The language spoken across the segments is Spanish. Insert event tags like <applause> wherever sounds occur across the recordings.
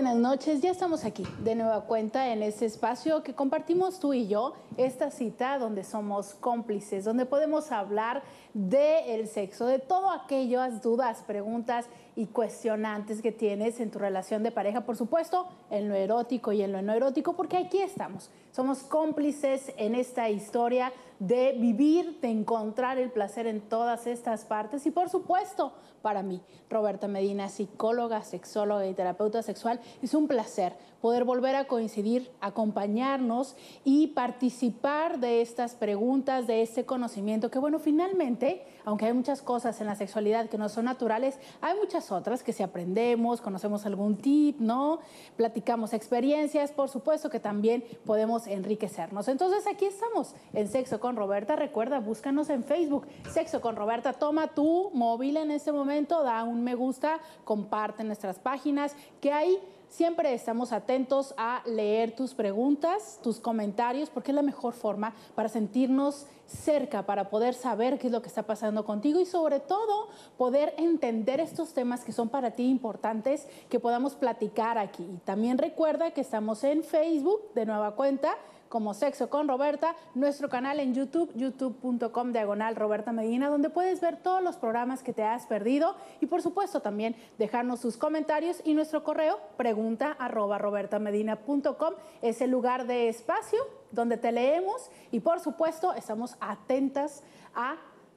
buenas noches. Ya estamos aquí de nueva cuenta en este espacio que compartimos tú y yo, esta cita donde somos cómplices, donde podemos hablar del sexo, de todo aquellas dudas, preguntas y cuestionantes que tienes en tu relación de pareja, por supuesto, en lo erótico y en lo no erótico, porque aquí estamos somos cómplices en esta historia de vivir, de encontrar el placer en todas estas partes y por supuesto para mí, Roberta Medina, psicóloga, sexóloga y terapeuta sexual, es un placer poder volver a coincidir, acompañarnos y participar de estas preguntas, de este conocimiento, que bueno, finalmente, aunque hay muchas cosas en la sexualidad que no son naturales, hay muchas otras que si aprendemos, conocemos algún tip, ¿no? Platicamos experiencias, por supuesto que también podemos enriquecernos. Entonces aquí estamos en Sexo con Roberta. Recuerda, búscanos en Facebook, Sexo con Roberta. Toma tu móvil en este momento, da un me gusta, comparte nuestras páginas, que hay Siempre estamos atentos a leer tus preguntas, tus comentarios, porque es la mejor forma para sentirnos cerca, para poder saber qué es lo que está pasando contigo y sobre todo poder entender estos temas que son para ti importantes que podamos platicar aquí. Y también recuerda que estamos en Facebook de nueva cuenta como Sexo con Roberta, nuestro canal en YouTube, youtube.com diagonal Roberta Medina, donde puedes ver todos los programas que te has perdido y por supuesto también dejarnos sus comentarios y nuestro correo pregunta arroba robertamedina.com es el lugar de espacio donde te leemos y por supuesto estamos atentas a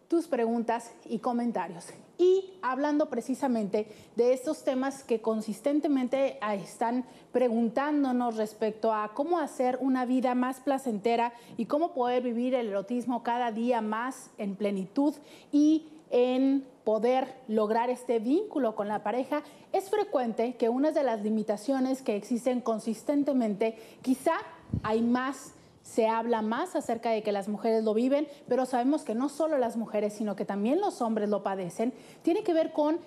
tus preguntas y comentarios y hablando precisamente de estos temas que consistentemente ah, están preguntándonos respecto a cómo hacer una vida más placentera y cómo poder vivir el erotismo cada día más en plenitud y en poder lograr este vínculo con la pareja, es frecuente que una de las limitaciones que existen consistentemente, quizá hay más se habla más acerca de que las mujeres lo viven, pero sabemos que no solo las mujeres, sino que también los hombres lo padecen, tiene que ver con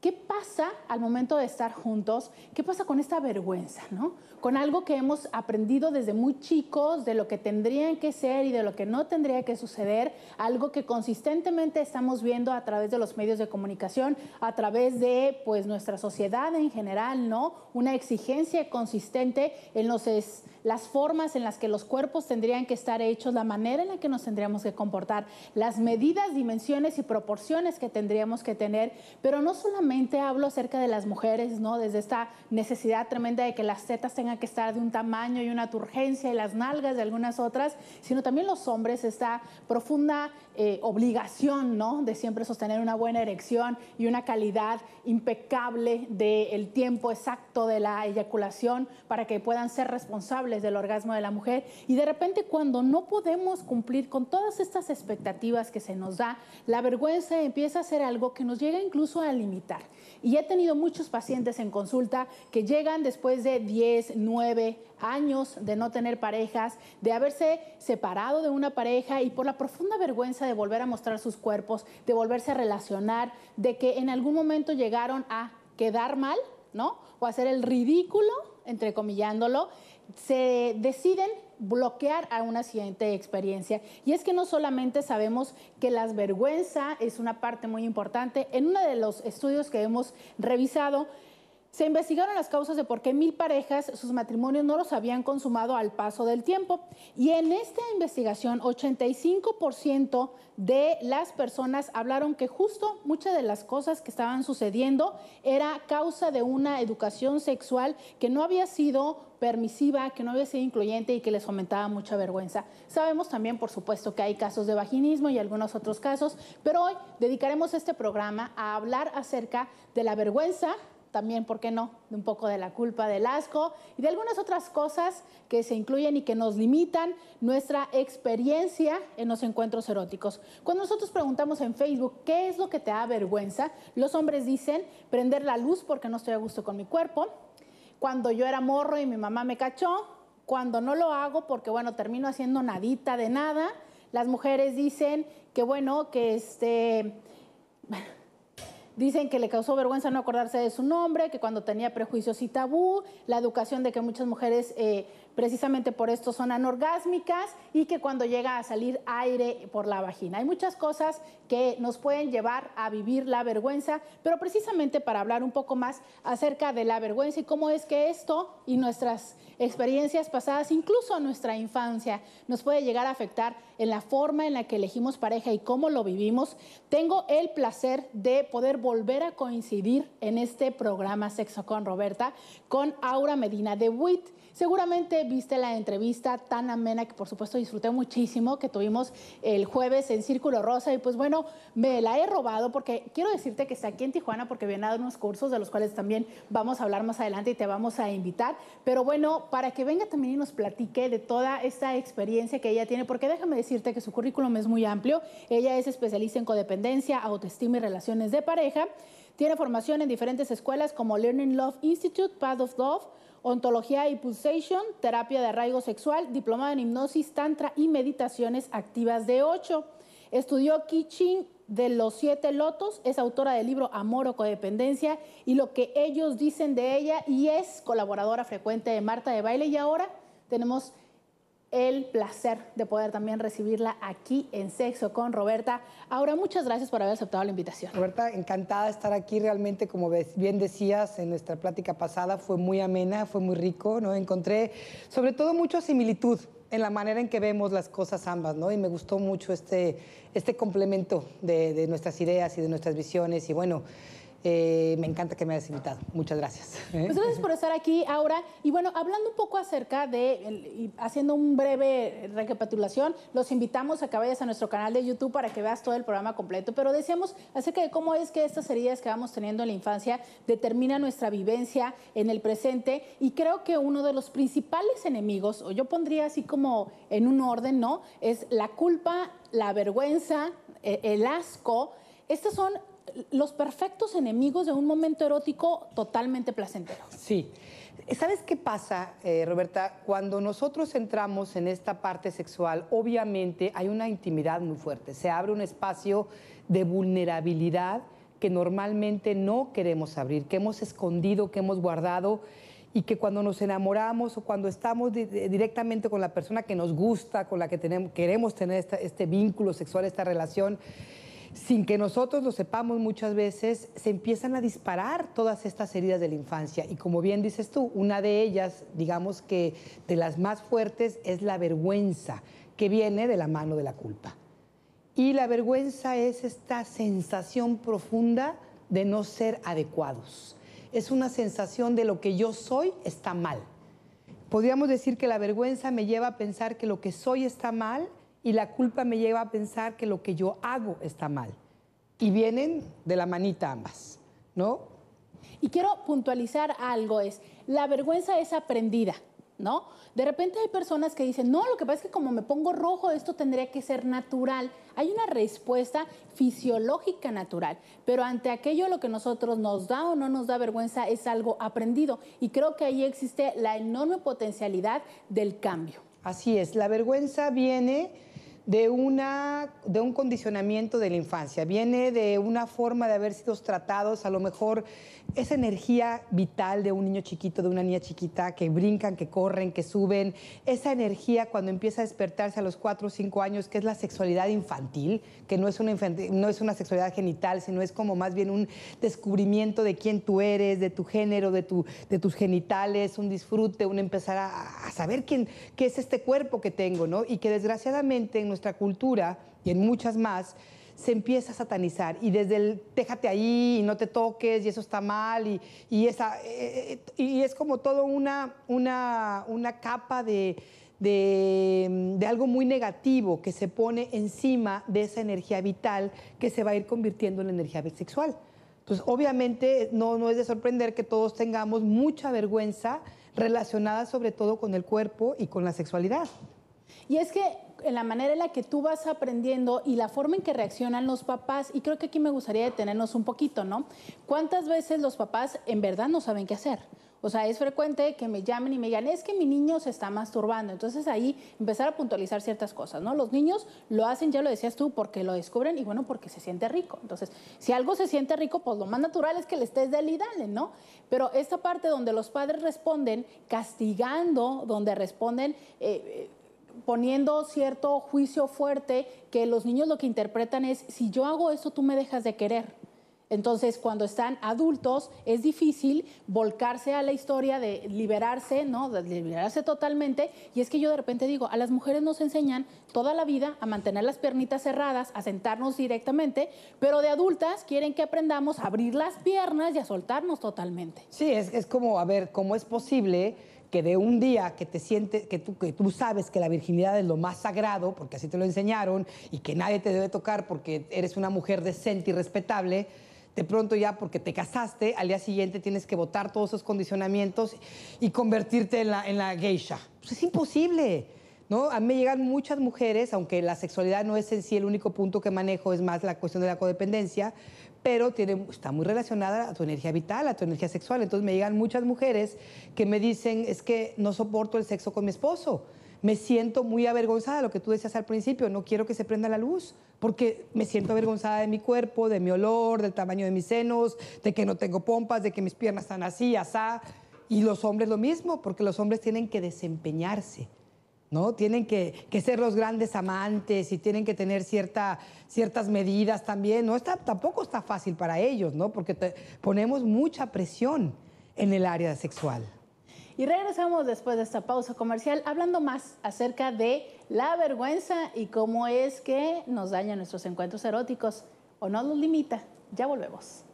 qué pasa al momento de estar juntos, qué pasa con esta vergüenza, ¿no? Con algo que hemos aprendido desde muy chicos, de lo que tendrían que ser y de lo que no tendría que suceder, algo que consistentemente estamos viendo a través de los medios de comunicación, a través de pues nuestra sociedad en general, ¿no? Una exigencia consistente en los las formas en las que los cuerpos tendrían que estar hechos, la manera en la que nos tendríamos que comportar, las medidas, dimensiones y proporciones que tendríamos que tener. Pero no solamente hablo acerca de las mujeres, ¿no? Desde esta necesidad tremenda de que las tetas tengan que estar de un tamaño y una turgencia y las nalgas de algunas otras, sino también los hombres, esta profunda eh, obligación ¿no? de siempre sostener una buena erección y una calidad impecable del tiempo exacto de la eyaculación para que puedan ser responsables del orgasmo de la mujer. Y de repente cuando no podemos cumplir con todas estas expectativas que se nos da, la vergüenza empieza a ser algo que nos llega incluso a limitar. Y he tenido muchos pacientes en consulta que llegan después de 10, 9 años de no tener parejas, de haberse separado de una pareja y por la profunda vergüenza de volver a mostrar sus cuerpos, de volverse a relacionar, de que en algún momento llegaron a quedar mal, ¿no? O hacer el ridículo, entrecomillándolo, se deciden bloquear a una siguiente experiencia. Y es que no solamente sabemos que la vergüenza es una parte muy importante, en uno de los estudios que hemos revisado, se investigaron las causas de por qué mil parejas sus matrimonios no los habían consumado al paso del tiempo. Y en esta investigación, 85% de las personas hablaron que justo muchas de las cosas que estaban sucediendo era causa de una educación sexual que no había sido permisiva, que no había sido incluyente y que les fomentaba mucha vergüenza. Sabemos también, por supuesto, que hay casos de vaginismo y algunos otros casos, pero hoy dedicaremos este programa a hablar acerca de la vergüenza, también, ¿por qué no? De un poco de la culpa, del asco y de algunas otras cosas que se incluyen y que nos limitan nuestra experiencia en los encuentros eróticos. Cuando nosotros preguntamos en Facebook, ¿qué es lo que te da vergüenza? Los hombres dicen, prender la luz porque no estoy a gusto con mi cuerpo. Cuando yo era morro y mi mamá me cachó. Cuando no lo hago porque, bueno, termino haciendo nadita de nada. Las mujeres dicen que, bueno, que este... Dicen que le causó vergüenza no acordarse de su nombre, que cuando tenía prejuicios y tabú, la educación de que muchas mujeres eh, precisamente por esto son anorgásmicas y que cuando llega a salir aire por la vagina. Hay muchas cosas que nos pueden llevar a vivir la vergüenza, pero precisamente para hablar un poco más acerca de la vergüenza y cómo es que esto y nuestras experiencias pasadas, incluso nuestra infancia, nos puede llegar a afectar en la forma en la que elegimos pareja y cómo lo vivimos. Tengo el placer de poder volver a coincidir en este programa Sexo con Roberta con Aura Medina de WIT. Seguramente viste la entrevista tan amena que por supuesto disfruté muchísimo, que tuvimos el jueves en Círculo Rosa y pues bueno, me la he robado porque quiero decirte que está aquí en Tijuana porque viene a dar unos cursos de los cuales también vamos a hablar más adelante y te vamos a invitar. Pero bueno, para que venga también y nos platique de toda esta experiencia que ella tiene, porque déjame decirte que su currículum es muy amplio. Ella es especialista en codependencia, autoestima y relaciones de pareja. Tiene formación en diferentes escuelas como Learning Love Institute, Path of Love, ontología y e pulsation, terapia de arraigo sexual, diplomado en hipnosis, tantra y meditaciones activas de 8. Estudió Kichin de los siete lotos, es autora del libro Amor o Codependencia y lo que ellos dicen de ella y es colaboradora frecuente de Marta de Baile y ahora tenemos el placer de poder también recibirla aquí en Sexo con Roberta. Ahora, muchas gracias por haber aceptado la invitación. Roberta, encantada de estar aquí. Realmente, como bien decías en nuestra plática pasada, fue muy amena, fue muy rico, ¿no? Encontré sobre todo mucha similitud en la manera en que vemos las cosas ambas, ¿no? Y me gustó mucho este, este complemento de, de nuestras ideas y de nuestras visiones. Y bueno, eh, me encanta que me hayas invitado. Muchas gracias. Pues gracias por estar aquí, ahora Y bueno, hablando un poco acerca de, haciendo un breve recapitulación, los invitamos a que vayas a nuestro canal de YouTube para que veas todo el programa completo. Pero decíamos acerca de cómo es que estas heridas que vamos teniendo en la infancia determinan nuestra vivencia en el presente. Y creo que uno de los principales enemigos, o yo pondría así como en un orden, ¿no? Es la culpa, la vergüenza, e, el asco. Estas son los perfectos enemigos de un momento erótico totalmente placentero. Sí. ¿Sabes qué pasa, eh, Roberta? Cuando nosotros entramos en esta parte sexual, obviamente hay una intimidad muy fuerte. Se abre un espacio de vulnerabilidad que normalmente no queremos abrir, que hemos escondido, que hemos guardado y que cuando nos enamoramos o cuando estamos directamente con la persona que nos gusta, con la que queremos tener este vínculo sexual, esta relación, sin que nosotros lo sepamos muchas veces, se empiezan a disparar todas estas heridas de la infancia. Y como bien dices tú, una de ellas, digamos que de las más fuertes, es la vergüenza, que viene de la mano de la culpa. Y la vergüenza es esta sensación profunda de no ser adecuados. Es una sensación de lo que yo soy está mal. Podríamos decir que la vergüenza me lleva a pensar que lo que soy está mal y la culpa me lleva a pensar que lo que yo hago está mal. Y vienen de la manita ambas, ¿no? Y quiero puntualizar algo, es, la vergüenza es aprendida, ¿no? De repente hay personas que dicen, no, lo que pasa es que como me pongo rojo, esto tendría que ser natural. Hay una respuesta fisiológica natural, pero ante aquello lo que nosotros nos da o no nos da vergüenza es algo aprendido. Y creo que ahí existe la enorme potencialidad del cambio. Así es, la vergüenza viene de, una, de un condicionamiento de la infancia, viene de una forma de haber sido tratados, a lo mejor esa energía vital de un niño chiquito, de una niña chiquita, que brincan, que corren, que suben, esa energía cuando empieza a despertarse a los cuatro o 5 años, que es la sexualidad infantil, que no es una, no es una sexualidad genital, sino es como más bien un descubrimiento de quién tú eres, de tu género, de, tu, de tus genitales, un disfrute, un empezar a, saber quién, qué es este cuerpo que tengo, ¿no? Y que desgraciadamente en nuestra cultura y en muchas más, se empieza a satanizar y desde el déjate ahí y no te toques y eso está mal y, y esa, eh, eh, y es como todo una, una, una capa de, de, algo muy negativo que se pone encima de esa energía vital que se va a ir convirtiendo en energía bisexual Entonces, obviamente, no, no es de sorprender que todos tengamos mucha vergüenza relacionada sobre todo con el cuerpo y con la sexualidad. Y es que en la manera en la que tú vas aprendiendo y la forma en que reaccionan los papás. Y creo que aquí me gustaría detenernos un poquito, ¿no? ¿Cuántas veces los papás en verdad no saben qué hacer? O sea, es frecuente que me llamen y me digan, es que mi niño se está masturbando. Entonces ahí empezar a puntualizar ciertas cosas, ¿no? Los niños lo hacen, ya lo decías tú, porque lo descubren y bueno, porque se siente rico. Entonces, si algo se siente rico, pues lo más natural es que le estés del y ¿no? Pero esta parte donde los padres responden castigando, donde responden eh, eh, poniendo cierto juicio fuerte que los niños lo que interpretan es, si yo hago esto, tú me dejas de querer. Entonces, cuando están adultos, es difícil volcarse a la historia de liberarse, ¿no? De liberarse totalmente. Y es que yo de repente digo, a las mujeres nos enseñan toda la vida a mantener las piernitas cerradas, a sentarnos directamente, pero de adultas quieren que aprendamos a abrir las piernas y a soltarnos totalmente. Sí, es, es como, a ver, ¿cómo es posible? que de un día que te sientes, que tú, que tú sabes que la virginidad es lo más sagrado, porque así te lo enseñaron, y que nadie te debe tocar porque eres una mujer decente y respetable, de pronto ya porque te casaste, al día siguiente tienes que votar todos esos condicionamientos y convertirte en la, en la geisha. Pues es imposible. ¿No? A mí me llegan muchas mujeres, aunque la sexualidad no es en sí el único punto que manejo, es más la cuestión de la codependencia, pero tiene, está muy relacionada a tu energía vital, a tu energía sexual. Entonces me llegan muchas mujeres que me dicen, es que no soporto el sexo con mi esposo, me siento muy avergonzada, lo que tú decías al principio, no quiero que se prenda la luz, porque me siento avergonzada de mi cuerpo, de mi olor, del tamaño de mis senos, de que no tengo pompas, de que mis piernas están así, asá. Y los hombres lo mismo, porque los hombres tienen que desempeñarse. ¿no? Tienen que, ser los grandes amantes y tienen que tener cierta, ciertas medidas también. No está, tampoco está fácil para ellos, ¿no? Porque ponemos mucha presión en el área sexual. Y regresamos después de esta pausa comercial hablando más acerca de la vergüenza y cómo es que nos daña nuestros encuentros eróticos o no los limita. Ya volvemos.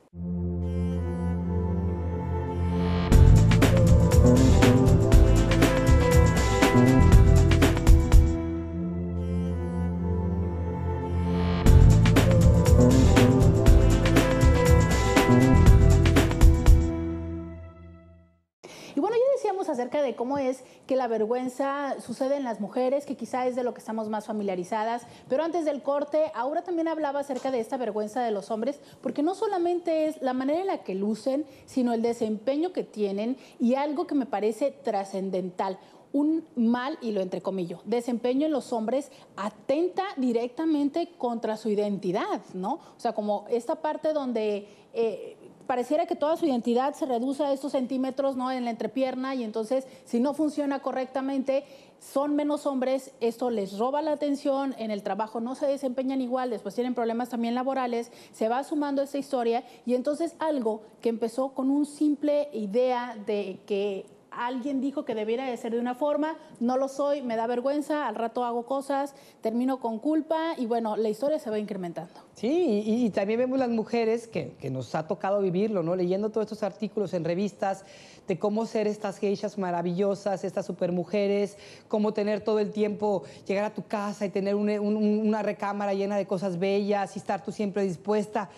acerca de cómo es que la vergüenza sucede en las mujeres, que quizá es de lo que estamos más familiarizadas. Pero antes del corte, Aura también hablaba acerca de esta vergüenza de los hombres, porque no solamente es la manera en la que lucen, sino el desempeño que tienen y algo que me parece trascendental un mal, y lo entrecomillo, desempeño en los hombres atenta directamente contra su identidad, ¿no? O sea, como esta parte donde eh, pareciera que toda su identidad se reduce a estos centímetros ¿no? en la entrepierna y entonces si no funciona correctamente, son menos hombres, esto les roba la atención, en el trabajo no se desempeñan igual, después tienen problemas también laborales, se va sumando esta historia y entonces algo que empezó con un simple idea de que alguien dijo que debiera de ser de una forma, no lo soy, me da vergüenza, al rato hago cosas, termino con culpa y bueno, la historia se va incrementando. Sí, y, también vemos las mujeres que, nos ha tocado vivirlo, ¿no? Leyendo todos estos artículos en revistas de cómo ser estas geishas maravillosas, estas supermujeres, cómo tener todo el tiempo, llegar a tu casa y tener una recámara llena de cosas bellas y estar tú siempre dispuesta.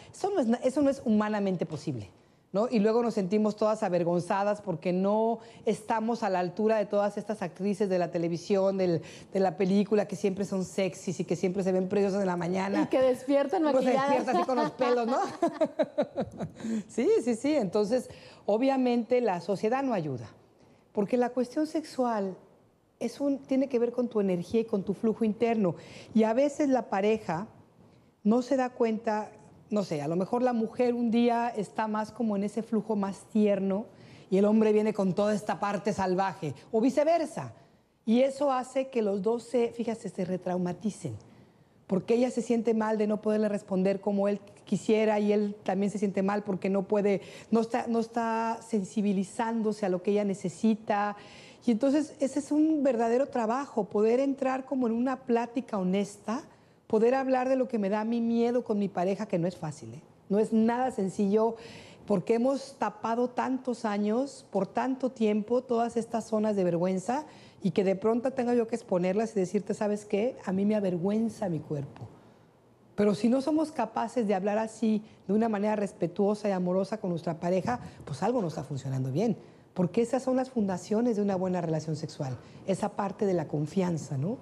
eso no es humanamente posible. Y luego nos sentimos todas avergonzadas porque no estamos a la altura de todas estas actrices de la televisión, de la película, que siempre son sexys y que siempre se ven preciosas en la mañana. Y que despiertan maquilladas. Y se despiertan así con los pelos, ¿no? <laughs> sí, sí, sí. Entonces, obviamente la sociedad no ayuda. Porque la cuestión sexual tiene que ver con tu energía y con tu flujo interno. Y a veces la pareja no se da cuenta no sé, a lo mejor la mujer un día está más como en ese flujo más tierno y el hombre viene con toda esta parte salvaje, o viceversa. Y eso hace que los dos se, fíjate, se retraumaticen, porque ella se siente mal de no poderle responder como él quisiera y él también se siente mal porque no puede, no está, no está sensibilizándose a lo que ella necesita. Y entonces ese es un verdadero trabajo, poder entrar como en una plática honesta poder hablar de lo que me da mi miedo con mi pareja, que no es fácil, ¿eh? no es nada sencillo, porque hemos tapado tantos años, por tanto tiempo, todas estas zonas de vergüenza y que de pronto tenga yo que exponerlas y decirte, ¿sabes qué? A mí me avergüenza mi cuerpo. Pero si no somos capaces de hablar así, de una manera respetuosa y amorosa con nuestra pareja, pues algo no está funcionando bien porque esas son las fundaciones de una buena relación sexual, esa parte de la confianza, ¿no?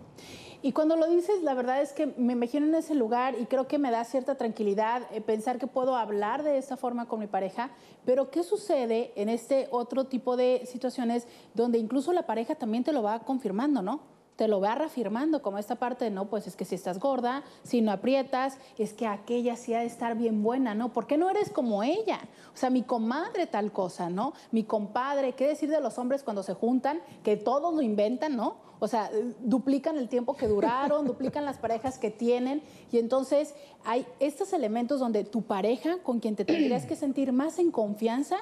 Y cuando lo dices, la verdad es que me imagino en ese lugar y creo que me da cierta tranquilidad eh, pensar que puedo hablar de esta forma con mi pareja, pero ¿qué sucede en este otro tipo de situaciones donde incluso la pareja también te lo va confirmando, ¿no? te lo va reafirmando, como esta parte de, no, pues es que si estás gorda, si no aprietas, es que aquella sí ha de estar bien buena, ¿no? ¿Por qué no eres como ella? O sea, mi comadre tal cosa, ¿no? Mi compadre, ¿qué decir de los hombres cuando se juntan? Que todos lo inventan, ¿no? O sea, duplican el tiempo que duraron, <laughs> duplican las parejas que tienen. Y entonces hay estos elementos donde tu pareja, con quien te tendrías que sentir más en confianza,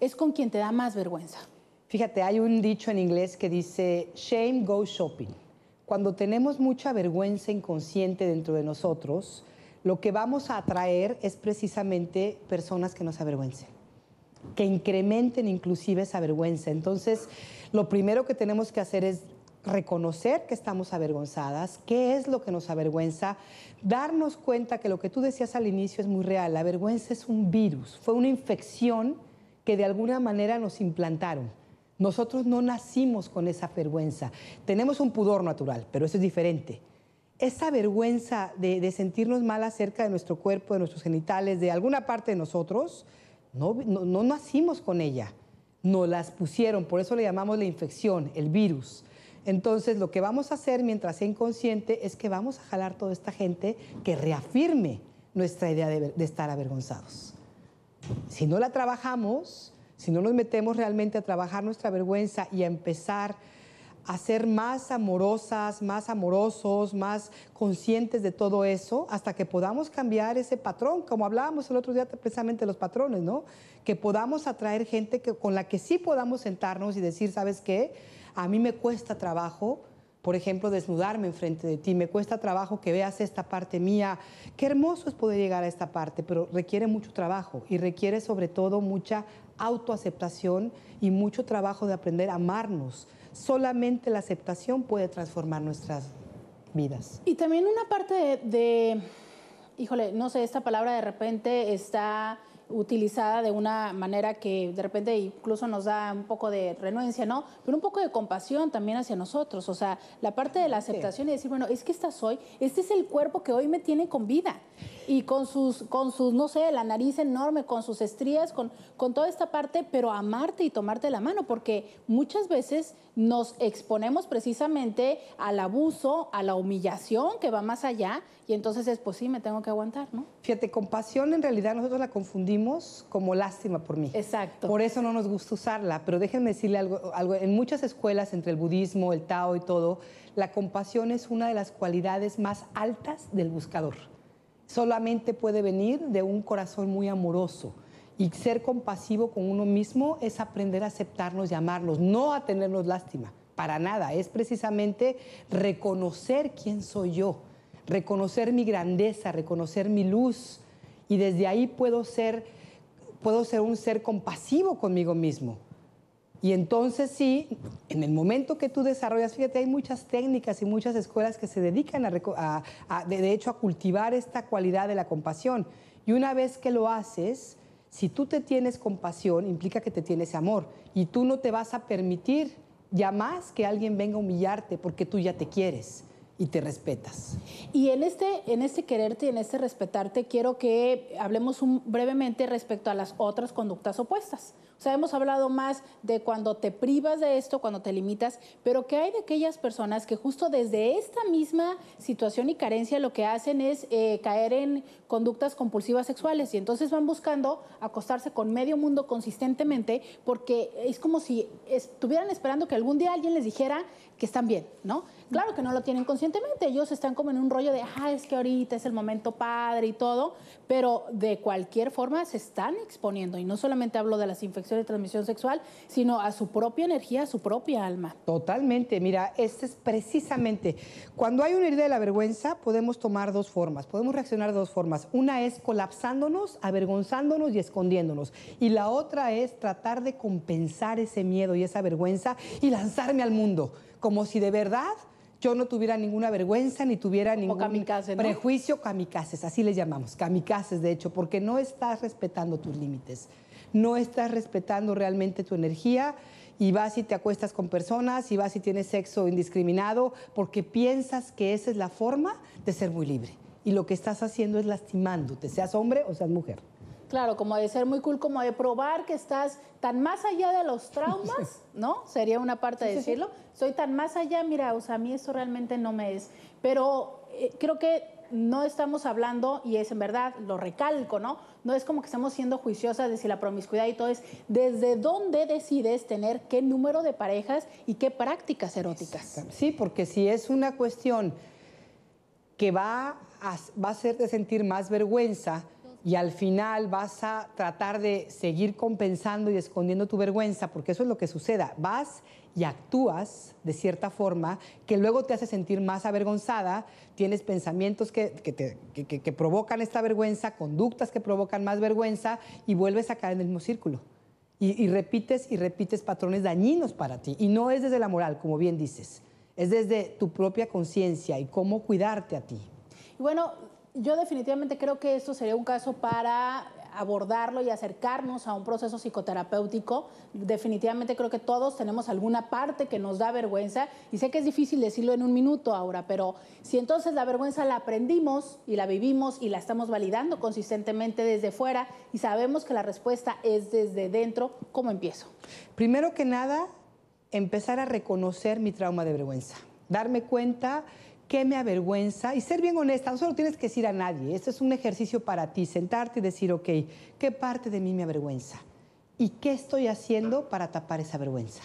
es con quien te da más vergüenza. Fíjate, hay un dicho en inglés que dice, shame goes shopping cuando tenemos mucha vergüenza inconsciente dentro de nosotros, lo que vamos a atraer es precisamente personas que nos avergüencen, que incrementen inclusive esa vergüenza. Entonces, lo primero que tenemos que hacer es reconocer que estamos avergonzadas, qué es lo que nos avergüenza, darnos cuenta que lo que tú decías al inicio es muy real, la vergüenza es un virus, fue una infección que de alguna manera nos implantaron nosotros no nacimos con esa vergüenza. Tenemos un pudor natural, pero eso es diferente. Esa vergüenza de, sentirnos mal acerca de nuestro cuerpo, de nuestros genitales, de alguna parte de nosotros, no, nacimos con ella. Nos las pusieron, por eso le llamamos la infección, el virus. Entonces, lo que vamos a hacer mientras sea inconsciente es que vamos a jalar toda esta gente que reafirme nuestra idea de estar avergonzados. Si no la trabajamos, si no nos metemos realmente a trabajar nuestra vergüenza y a empezar a ser más amorosas, más amorosos, más conscientes de todo eso, hasta que podamos cambiar ese patrón, como hablábamos el otro día precisamente de los patrones, ¿no? Que podamos atraer gente con la que sí podamos sentarnos y decir, ¿sabes qué? A mí me cuesta trabajo, por ejemplo, desnudarme enfrente de ti, me cuesta trabajo que veas esta parte mía. Qué hermoso es poder llegar a esta parte, pero requiere mucho trabajo y requiere sobre todo mucha autoaceptación y mucho trabajo de aprender a amarnos. Solamente la aceptación puede transformar nuestras vidas. Y también una parte de, híjole, no sé, esta palabra de repente está utilizada de una manera que de repente incluso nos da un poco de renuencia, ¿no? Pero un poco de compasión también hacia nosotros, o sea, la parte de la aceptación y decir, bueno, es que esta soy, este es el cuerpo que hoy me tiene con vida y con sus, con sus no sé, la nariz enorme, con sus estrías, con, con toda esta parte, pero amarte y tomarte la mano, porque muchas veces nos exponemos precisamente al abuso, a la humillación que va más allá y entonces es, pues sí, me tengo que aguantar, ¿no? Fíjate, compasión en realidad nosotros la confundimos como lástima por mí. Exacto. Por eso no nos gusta usarla, pero déjenme decirle algo, En muchas escuelas, entre el budismo, el Tao y todo, la compasión es una de las cualidades más altas del buscador. Solamente puede venir de un corazón muy amoroso. Y ser compasivo con uno mismo es aprender a aceptarnos y amarnos, no a tenernos lástima, para nada. Es precisamente reconocer quién soy yo, reconocer mi grandeza, reconocer mi luz, y desde ahí puedo ser, puedo ser un ser compasivo conmigo mismo. Y entonces sí, en el momento que tú desarrollas, fíjate, hay muchas técnicas y muchas escuelas que se dedican de hecho, a cultivar esta cualidad de la compasión. Y una vez que lo haces, si tú te tienes compasión, implica que te tienes amor. Y tú no te vas a permitir ya más que alguien venga a humillarte porque tú ya te quieres y te respetas. Y en este, en este quererte y en este respetarte, quiero que hablemos brevemente respecto a las otras conductas opuestas. O sea, hemos hablado más de cuando te privas de esto, cuando te limitas, pero ¿qué hay de aquellas personas que justo desde esta misma situación y carencia lo que hacen es eh, caer en conductas compulsivas sexuales y entonces van buscando acostarse con medio mundo consistentemente porque es como si estuvieran esperando que algún día alguien les dijera que están bien, ¿no? Claro que no lo tienen conscientemente, ellos están como en un rollo de, ah, es que ahorita es el momento padre y todo, pero de cualquier forma se están exponiendo y no solamente hablo de las infecciones de transmisión sexual, sino a su propia energía, a su propia alma. Totalmente, mira, este es precisamente, cuando hay una herida de la vergüenza podemos tomar dos formas, podemos reaccionar de dos formas una es colapsándonos, avergonzándonos y escondiéndonos. Y la otra es tratar de compensar ese miedo y esa vergüenza y lanzarme al mundo, como si de verdad yo no tuviera ninguna vergüenza ni tuviera ningún prejuicio kamikazes, así les llamamos, kamikazes de hecho, porque no estás respetando tus límites, no estás respetando realmente tu energía y vas y te acuestas con personas y vas y tienes sexo indiscriminado porque piensas que esa es la forma de ser muy libre y lo que estás haciendo es lastimándote, seas hombre o seas mujer. Claro, como de ser muy cool, como de probar que estás tan más allá de los traumas, <laughs> ¿no? Sería una parte de decirlo. Soy tan más allá, mira, o sea, a mí esto realmente no me es. Pero eh, creo que no estamos hablando, y es en verdad, lo recalco, ¿no? No es como que estamos siendo juiciosas de si la promiscuidad y todo es desde dónde decides tener qué número de parejas y qué prácticas eróticas. Sí, porque si es una cuestión que va va a hacerte sentir más vergüenza y al final vas a tratar de seguir compensando y escondiendo tu vergüenza, porque eso es lo que suceda. Vas y actúas de cierta forma que luego te hace sentir más avergonzada, tienes pensamientos que, provocan esta vergüenza, conductas que provocan más vergüenza y vuelves a caer en el mismo círculo. y repites y repites patrones dañinos para ti. Y no es desde la moral, como bien dices, es desde tu propia conciencia y cómo cuidarte a ti. Bueno, yo definitivamente creo que esto sería un caso para abordarlo y acercarnos a un proceso psicoterapéutico. Definitivamente creo que todos tenemos alguna parte que nos da vergüenza y sé que es difícil decirlo en un minuto ahora, pero si entonces la vergüenza la aprendimos y la vivimos y la estamos validando consistentemente desde fuera y sabemos que la respuesta es desde dentro, ¿cómo empiezo? Primero que nada, empezar a reconocer mi trauma de vergüenza, darme cuenta qué me avergüenza y ser bien honesta, no solo tienes que decir a nadie, esto es un ejercicio para ti, sentarte y decir, ok, ¿qué parte de mí me avergüenza? ¿Y qué estoy haciendo para tapar esa vergüenza?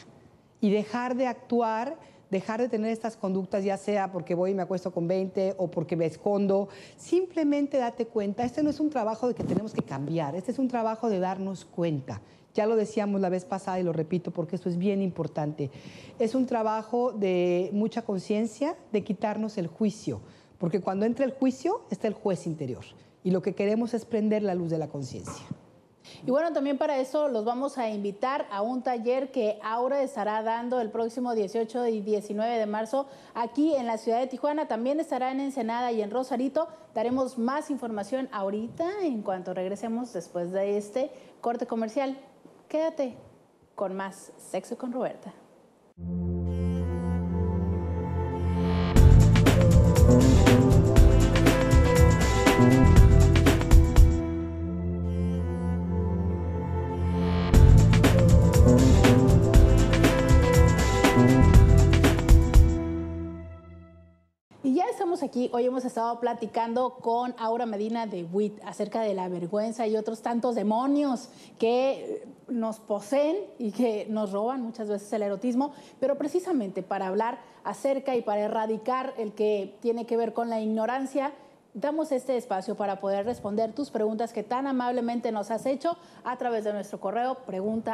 Y dejar de actuar, dejar de tener estas conductas, ya sea porque voy y me acuesto con 20 o porque me escondo, simplemente date cuenta, este no es un trabajo de que tenemos que cambiar, este es un trabajo de darnos cuenta. Ya lo decíamos la vez pasada y lo repito porque esto es bien importante. Es un trabajo de mucha conciencia, de quitarnos el juicio, porque cuando entra el juicio está el juez interior y lo que queremos es prender la luz de la conciencia. Y bueno, también para eso los vamos a invitar a un taller que ahora estará dando el próximo 18 y 19 de marzo aquí en la ciudad de Tijuana. También estará en Ensenada y en Rosarito. Daremos más información ahorita en cuanto regresemos después de este corte comercial. Quédate con más Sexo con Roberta. Hoy hemos estado platicando con Aura Medina de WIT acerca de la vergüenza y otros tantos demonios que nos poseen y que nos roban muchas veces el erotismo, pero precisamente para hablar acerca y para erradicar el que tiene que ver con la ignorancia damos este espacio para poder responder tus preguntas que tan amablemente nos has hecho a través de nuestro correo pregunta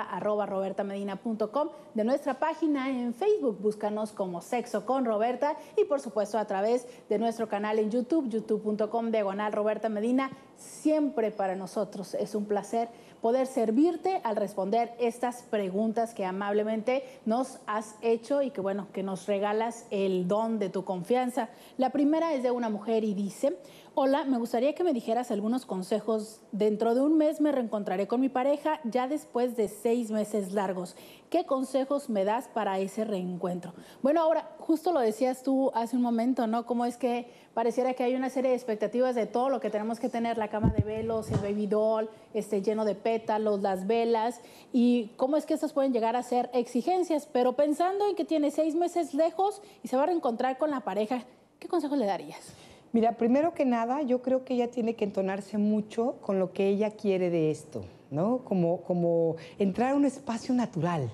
de nuestra página en Facebook, búscanos como Sexo con Roberta y por supuesto a través de nuestro canal en YouTube, youtube.com diagonal Roberta Medina. Siempre para nosotros es un placer poder servirte al responder estas preguntas que amablemente nos has hecho y que bueno, que nos regalas el don de tu confianza. La primera es de una mujer y dice, Hola, me gustaría que me dijeras algunos consejos. Dentro de un mes me reencontraré con mi pareja, ya después de seis meses largos. ¿Qué consejos me das para ese reencuentro? Bueno, ahora, justo lo decías tú hace un momento, ¿no? Cómo es que pareciera que hay una serie de expectativas de todo lo que tenemos que tener, la cama de velos, el baby doll, este, lleno de pétalos, las velas, y cómo es que estas pueden llegar a ser exigencias, pero pensando en que tiene seis meses lejos y se va a reencontrar con la pareja, ¿qué consejos le darías? Mira, primero que nada, yo creo que ella tiene que entonarse mucho con lo que ella quiere de esto, ¿no? Como, como entrar a un espacio natural,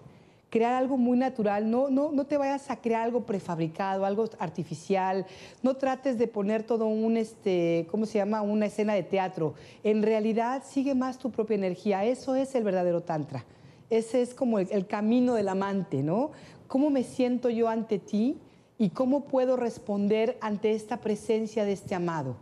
crear algo muy natural, no, no, no te vayas a crear algo prefabricado, algo artificial, no trates de poner todo un, este, ¿cómo se llama?, una escena de teatro. En realidad sigue más tu propia energía, eso es el verdadero tantra, ese es como el, el camino del amante, ¿no? ¿Cómo me siento yo ante ti? ¿Y cómo puedo responder ante esta presencia de este amado?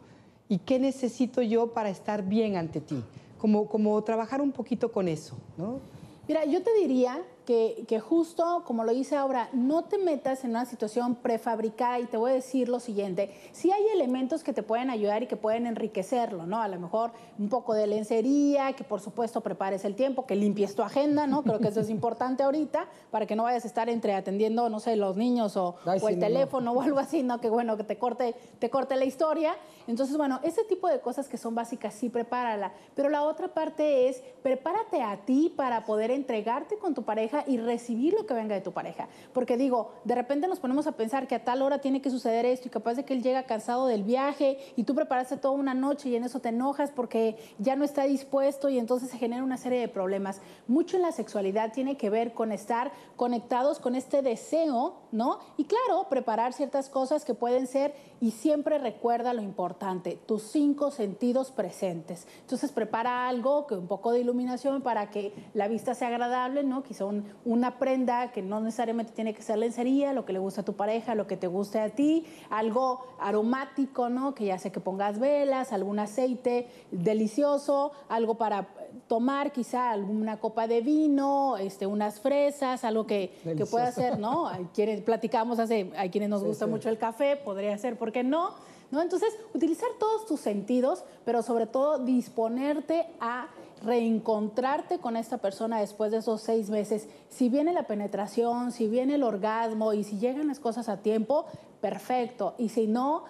¿Y qué necesito yo para estar bien ante ti? Como, como trabajar un poquito con eso, ¿no? Mira, yo te diría que, justo como lo hice ahora, no te metas en una situación prefabricada y te voy a decir lo siguiente, si hay elementos que te pueden ayudar y que pueden enriquecerlo, ¿no? A lo mejor un poco de lencería, que por supuesto prepares el tiempo, que limpies tu agenda, ¿no? Creo que eso es importante ahorita para que no vayas a estar entre atendiendo, no sé, los niños o, el teléfono o algo así, ¿no? Que bueno, que te corte, te corte la historia. Entonces, bueno, ese tipo de cosas que son básicas sí prepárala, pero la otra parte es prepárate a ti para poder entregarte con tu pareja y recibir lo que venga de tu pareja. Porque digo, de repente nos ponemos a pensar que a tal hora tiene que suceder esto y capaz de que él llega cansado del viaje y tú preparaste toda una noche y en eso te enojas porque ya no está dispuesto y entonces se genera una serie de problemas. Mucho en la sexualidad tiene que ver con estar conectados con este deseo, ¿no? Y claro, preparar ciertas cosas que pueden ser y siempre recuerda lo importante, tus cinco sentidos presentes. Entonces prepara algo que un poco de iluminación para que la vista sea agradable, ¿no? Quizá un, una prenda que no necesariamente tiene que ser lencería, lo que le gusta a tu pareja, lo que te guste a ti, algo aromático, ¿no? Que ya sé que pongas velas, algún aceite delicioso, algo para tomar, quizá alguna copa de vino, este, unas fresas, algo que, que pueda ser, ¿no? Hay quienes, platicamos hace, hay quienes nos gusta mucho el café, podría ser, ¿por qué no? ¿no? Entonces, utilizar todos tus sentidos, pero sobre todo disponerte a reencontrarte con esta persona después de esos seis meses, si viene la penetración, si viene el orgasmo y si llegan las cosas a tiempo, perfecto. Y si no,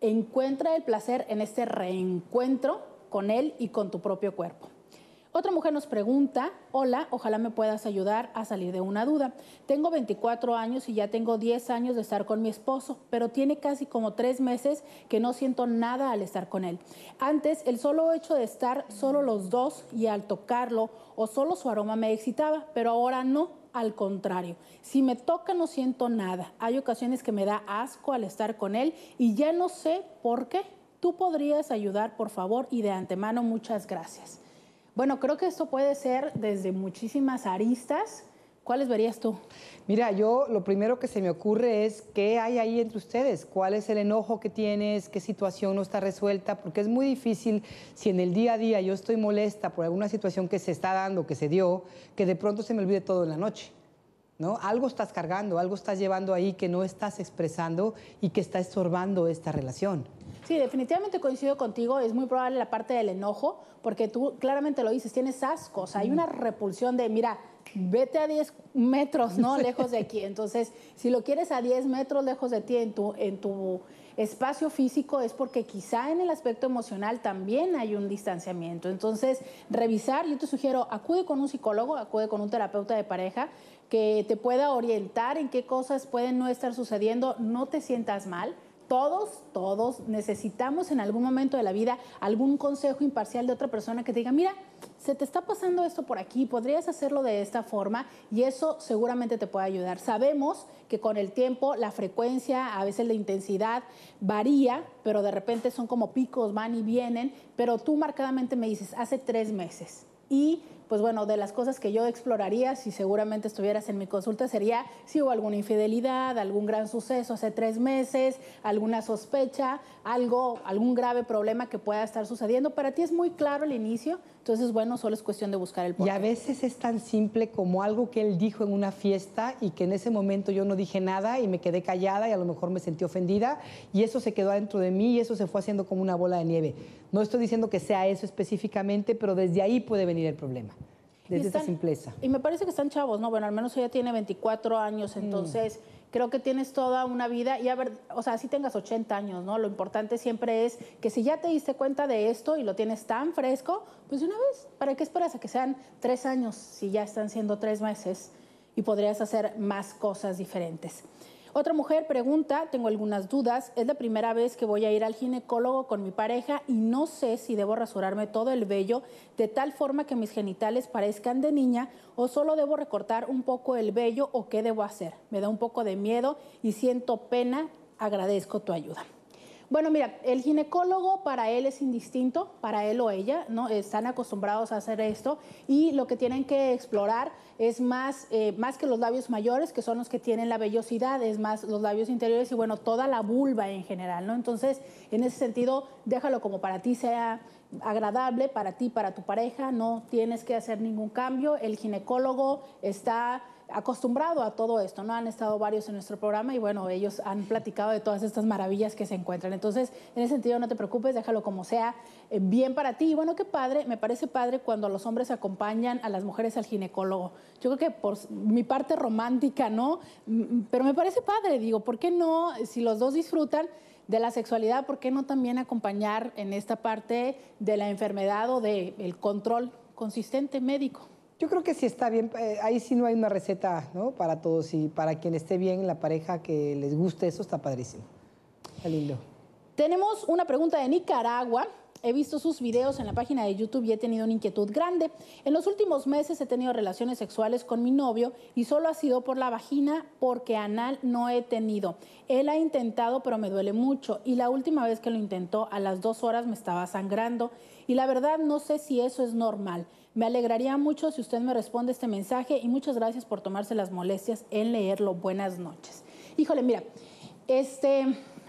encuentra el placer en este reencuentro con él y con tu propio cuerpo. Otra mujer nos pregunta, hola, ojalá me puedas ayudar a salir de una duda. Tengo 24 años y ya tengo 10 años de estar con mi esposo, pero tiene casi como tres meses que no siento nada al estar con él. Antes, el solo hecho de estar solo los dos y al tocarlo o solo su aroma me excitaba, pero ahora no al contrario. Si me toca no siento nada. Hay ocasiones que me da asco al estar con él y ya no sé por qué. Tú podrías ayudar, por favor, y de antemano muchas gracias. Bueno, creo que esto puede ser desde muchísimas aristas. ¿Cuáles verías tú? Mira, yo lo primero que se me ocurre es qué hay ahí entre ustedes, cuál es el enojo que tienes, qué situación no está resuelta, porque es muy difícil si en el día a día yo estoy molesta por alguna situación que se está dando, que se dio, que de pronto se me olvide todo en la noche. Algo estás cargando, algo estás llevando ahí que no estás expresando y que está estorbando esta relación. Sí, definitivamente coincido contigo. Es muy probable la parte del enojo, porque tú claramente lo dices, tienes asco, hay una repulsión de, mira, vete a 10 metros, ¿no? Lejos de aquí. Entonces, si lo quieres a 10 metros lejos de ti en tu espacio físico es porque quizá en el aspecto emocional también hay un distanciamiento. Entonces, revisar, yo te sugiero, acude con un psicólogo, acude con un terapeuta de pareja que te pueda orientar en qué cosas pueden no estar sucediendo, no te sientas mal. Todos, todos necesitamos en algún momento de la vida algún consejo imparcial de otra persona que te diga, mira, se te está pasando esto por aquí, podrías hacerlo de esta forma y eso seguramente te puede ayudar. Sabemos que con el tiempo la frecuencia, a veces la intensidad varía, pero de repente son como picos, van y vienen, pero tú marcadamente me dices, hace tres meses y pues bueno, de las cosas que yo exploraría si seguramente estuvieras en mi consulta sería si hubo alguna infidelidad, algún gran suceso hace tres meses, alguna sospecha, algo, algún grave problema que pueda estar sucediendo. Para ti es muy claro el inicio, entonces, bueno, solo es cuestión de buscar el porqué. Y a veces es tan simple como algo que él dijo en una fiesta y que en ese momento yo no dije nada y me quedé callada y a lo mejor me sentí ofendida y eso se quedó adentro de mí y eso se fue haciendo como una bola de nieve. No estoy diciendo que sea eso específicamente, pero desde ahí puede venir el problema desde esa simpleza. Y me parece que están chavos, ¿no? Bueno, al menos ella tiene 24 años, mm. entonces creo que tienes toda una vida y a ver, o sea, si tengas 80 años, ¿no? Lo importante siempre es que si ya te diste cuenta de esto y lo tienes tan fresco, pues de una vez, ¿para qué esperas a que sean tres años si ya están siendo tres meses y podrías hacer más cosas diferentes? Otra mujer pregunta, tengo algunas dudas, es la primera vez que voy a ir al ginecólogo con mi pareja y no sé si debo rasurarme todo el vello de tal forma que mis genitales parezcan de niña o solo debo recortar un poco el vello o qué debo hacer. Me da un poco de miedo y siento pena, agradezco tu ayuda. Bueno, mira, el ginecólogo para él es indistinto, para él o ella, ¿no? Están acostumbrados a hacer esto y lo que tienen que explorar es más, eh, más que los labios mayores, que son los que tienen la vellosidad, es más los labios interiores y bueno, toda la vulva en general, ¿no? Entonces, en ese sentido, déjalo como para ti sea agradable, para ti, para tu pareja, no tienes que hacer ningún cambio. El ginecólogo está acostumbrado a todo esto, ¿no? Han estado varios en nuestro programa y bueno, ellos han platicado de todas estas maravillas que se encuentran. Entonces, en ese sentido, no te preocupes, déjalo como sea, eh, bien para ti. Y bueno, qué padre, me parece padre cuando los hombres acompañan a las mujeres al ginecólogo. Yo creo que por mi parte romántica, ¿no? Pero me parece padre, digo, ¿por qué no? Si los dos disfrutan de la sexualidad, ¿por qué no también acompañar en esta parte de la enfermedad o del control consistente médico? Yo creo que sí está bien, eh, ahí sí no hay una receta ¿no? para todos y para quien esté bien, la pareja que les guste, eso está padrísimo. Está lindo. Tenemos una pregunta de Nicaragua. He visto sus videos en la página de YouTube y he tenido una inquietud grande. En los últimos meses he tenido relaciones sexuales con mi novio y solo ha sido por la vagina porque anal no he tenido. Él ha intentado pero me duele mucho y la última vez que lo intentó a las dos horas me estaba sangrando y la verdad no sé si eso es normal. Me alegraría mucho si usted me responde este mensaje y muchas gracias por tomarse las molestias en leerlo. Buenas noches. Híjole, mira, este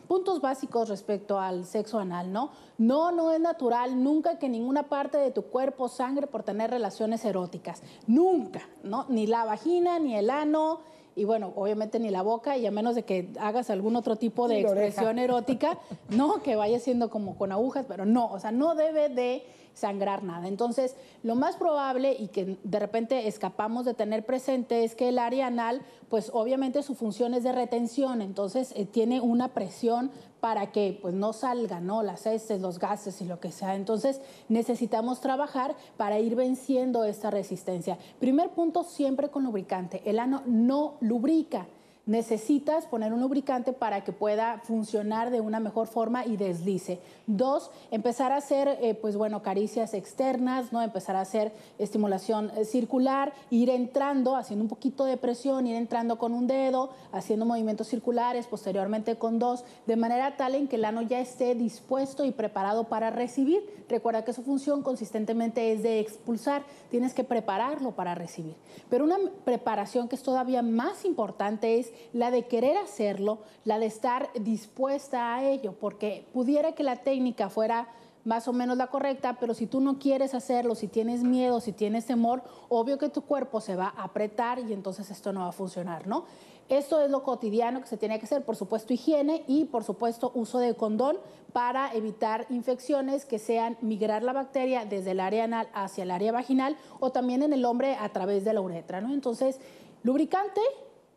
puntos básicos respecto al sexo anal, ¿no? No, no es natural nunca que ninguna parte de tu cuerpo sangre por tener relaciones eróticas. Nunca, ¿no? Ni la vagina, ni el ano, y bueno, obviamente ni la boca, y a menos de que hagas algún otro tipo de expresión erótica, no, que vaya siendo como con agujas, pero no, o sea, no debe de sangrar nada. Entonces, lo más probable y que de repente escapamos de tener presente es que el área anal, pues obviamente su función es de retención, entonces eh, tiene una presión para que pues no salgan ¿no? las heces, los gases y lo que sea. Entonces necesitamos trabajar para ir venciendo esta resistencia. Primer punto, siempre con lubricante. El ano no lubrica necesitas poner un lubricante para que pueda funcionar de una mejor forma y deslice. Dos, empezar a hacer, eh, pues bueno, caricias externas, ¿no? Empezar a hacer estimulación eh, circular, ir entrando, haciendo un poquito de presión, ir entrando con un dedo, haciendo movimientos circulares, posteriormente con dos, de manera tal en que el ano ya esté dispuesto y preparado para recibir. Recuerda que su función consistentemente es de expulsar, tienes que prepararlo para recibir. Pero una preparación que es todavía más importante es la de querer hacerlo, la de estar dispuesta a ello, porque pudiera que la técnica fuera más o menos la correcta, pero si tú no quieres hacerlo, si tienes miedo, si tienes temor, obvio que tu cuerpo se va a apretar y entonces esto no va a funcionar, ¿no? Esto es lo cotidiano que se tiene que hacer, por supuesto higiene y por supuesto uso de condón para evitar infecciones que sean migrar la bacteria desde el área anal hacia el área vaginal o también en el hombre a través de la uretra, ¿no? Entonces, lubricante,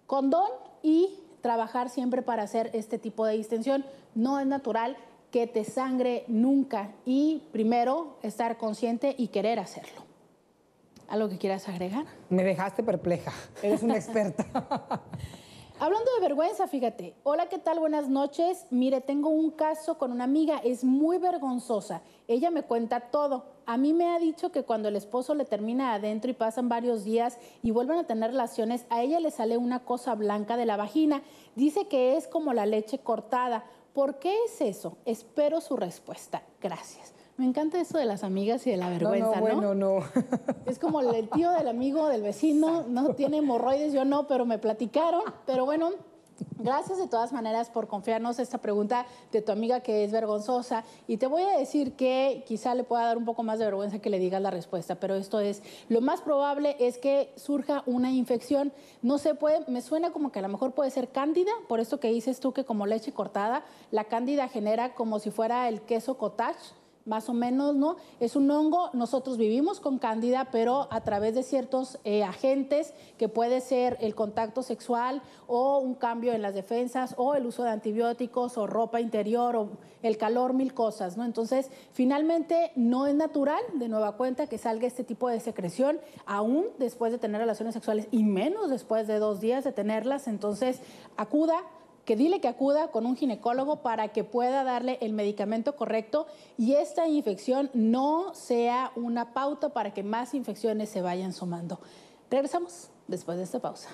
condón, y trabajar siempre para hacer este tipo de distensión. No es natural que te sangre nunca y primero estar consciente y querer hacerlo. ¿Algo que quieras agregar? Me dejaste perpleja, eres una <laughs> experta. Hablando de vergüenza, fíjate. Hola, ¿qué tal? Buenas noches. Mire, tengo un caso con una amiga, es muy vergonzosa. Ella me cuenta todo. A mí me ha dicho que cuando el esposo le termina adentro y pasan varios días y vuelven a tener relaciones, a ella le sale una cosa blanca de la vagina. Dice que es como la leche cortada. ¿Por qué es eso? Espero su respuesta. Gracias. Me encanta eso de las amigas y de la vergüenza, ¿no? No, bueno, no. Es como el tío del amigo, del vecino, no tiene hemorroides, yo no, pero me platicaron. Pero bueno, Gracias de todas maneras por confiarnos esta pregunta de tu amiga que es vergonzosa y te voy a decir que quizá le pueda dar un poco más de vergüenza que le digas la respuesta, pero esto es, lo más probable es que surja una infección, no sé, puede, me suena como que a lo mejor puede ser cándida, por esto que dices tú que como leche cortada, la cándida genera como si fuera el queso cottage, más o menos, ¿no? Es un hongo, nosotros vivimos con cándida, pero a través de ciertos eh, agentes, que puede ser el contacto sexual o un cambio en las defensas o el uso de antibióticos o ropa interior o el calor, mil cosas, ¿no? Entonces, finalmente no es natural, de nueva cuenta, que salga este tipo de secreción, aún después de tener relaciones sexuales y menos después de dos días de tenerlas, entonces acuda que dile que acuda con un ginecólogo para que pueda darle el medicamento correcto y esta infección no sea una pauta para que más infecciones se vayan sumando. Regresamos después de esta pausa.